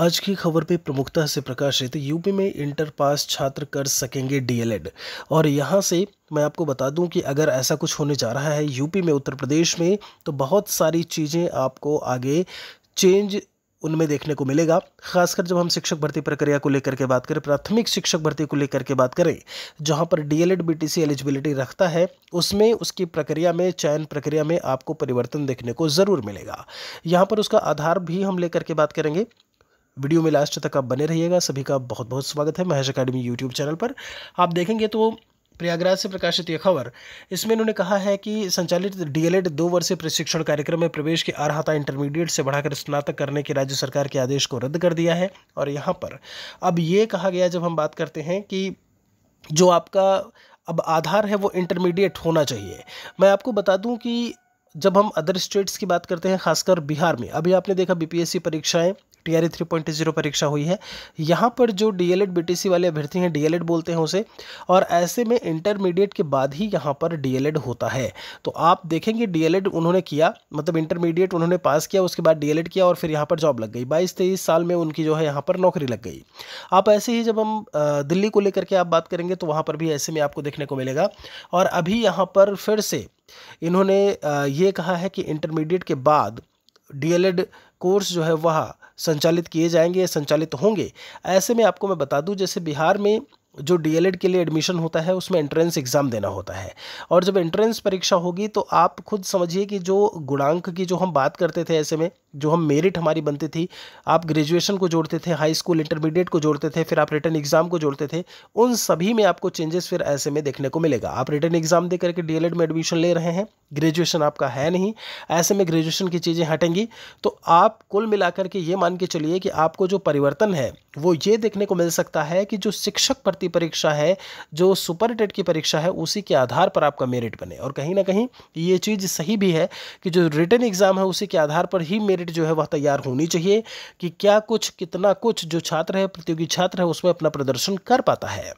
आज की खबर पे प्रमुखता से प्रकाशित यूपी में इंटर पास छात्र कर सकेंगे डीएलएड और यहाँ से मैं आपको बता दूं कि अगर ऐसा कुछ होने जा रहा है यूपी में उत्तर प्रदेश में तो बहुत सारी चीज़ें आपको आगे चेंज उनमें देखने को मिलेगा खासकर जब हम शिक्षक भर्ती प्रक्रिया को लेकर के बात करें प्राथमिक शिक्षक भर्ती को लेकर के बात करें जहां पर डीएलएड बीटीसी एलिजिबिलिटी रखता है उसमें उसकी प्रक्रिया में चयन प्रक्रिया में आपको परिवर्तन देखने को ज़रूर मिलेगा यहाँ पर उसका आधार भी हम लेकर के बात करेंगे वीडियो में लास्ट तक आप बने रहिएगा सभी का बहुत बहुत स्वागत है महेश अकाडमी यूट्यूब चैनल पर आप देखेंगे तो प्रयागराज से प्रकाशित यह खबर इसमें इन्होंने कहा है कि संचालित डीएलएड दो वर्षीय प्रशिक्षण कार्यक्रम में प्रवेश की अर्हता इंटरमीडिएट से बढ़ाकर स्नातक करने के राज्य सरकार के आदेश को रद्द कर दिया है और यहाँ पर अब ये कहा गया जब हम बात करते हैं कि जो आपका अब आधार है वो इंटरमीडिएट होना चाहिए मैं आपको बता दूँ कि जब हम अदर स्टेट्स की बात करते हैं खासकर बिहार में अभी आपने देखा बीपीएससी परीक्षाएं टीआरई जीरो oh परीक्षा हुई है यहाँ पर जो डीएलएड बीटीसी वाले अभ्यर्थी हैं डीएलएड बोलते हैं उसे और ऐसे में इंटरमीडिएट के बाद ही यहाँ पर डीएलएड होता है तो आप देखेंगे डीएलएड उन्होंने किया मतलब इंटरमीडिएट उन्होंने पास किया उसके बाद डीएलएड किया और फिर यहाँ पर जॉब लग गई बाईस तेईस साल में उनकी जो है यहाँ पर नौकरी लग गई आप ऐसे ही जब हम दिल्ली को लेकर के आप बात करेंगे तो वहाँ पर भी ऐसे में आपको देखने को मिलेगा और अभी यहाँ पर फिर से इन्होंने ये कहा है कि इंटरमीडिएट के बाद डीएलएड कोर्स जो है वह संचालित किए जाएंगे या संचालित होंगे ऐसे में आपको मैं बता दूं जैसे बिहार में जो डी के लिए एडमिशन होता है उसमें एंट्रेंस एग्ज़ाम देना होता है और जब एंट्रेंस परीक्षा होगी तो आप खुद समझिए कि जो गुणांक की जो हम बात करते थे ऐसे में जो हम मेरिट हमारी बनती थी आप ग्रेजुएशन को जोड़ते थे हाई स्कूल इंटरमीडिएट को जोड़ते थे फिर आप रिटर्न एग्जाम को जोड़ते थे उन सभी में आपको चेंजेस फिर ऐसे में देखने को मिलेगा आप रिटर्न एग्जाम देकर के डी में एडमिशन ले रहे हैं ग्रेजुएशन आपका है नहीं ऐसे में ग्रेजुएशन की चीज़ें हटेंगी तो आप कुल मिलाकर के ये मान के चलिए कि आपको जो परिवर्तन है वो ये देखने को मिल सकता है कि जो शिक्षक भर्ती परीक्षा है जो सुपर टेट की परीक्षा है उसी के आधार पर आपका मेरिट बने और कहीं ना कहीं ये चीज़ सही भी है कि जो रिटर्न एग्जाम है उसी के आधार पर ही मेरिट क्रेडिट जो है वह तैयार होनी चाहिए कि क्या कुछ कितना कुछ जो छात्र है प्रतियोगी छात्र है उसमें अपना प्रदर्शन कर पाता है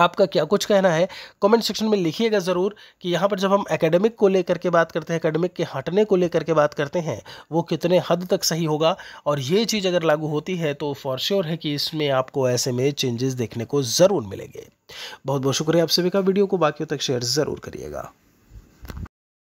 आपका क्या कुछ कहना है कमेंट सेक्शन में लिखिएगा ज़रूर कि यहाँ पर जब हम एकेडमिक को लेकर के बात करते हैं एकेडमिक के हटने को लेकर के बात करते हैं वो कितने हद तक सही होगा और ये चीज़ अगर लागू होती है तो फॉर श्योर है कि इसमें आपको ऐसे में चेंजेस देखने को ज़रूर मिलेंगे बहुत बहुत शुक्रिया आप सभी का वीडियो को बाकी तक शेयर ज़रूर करिएगा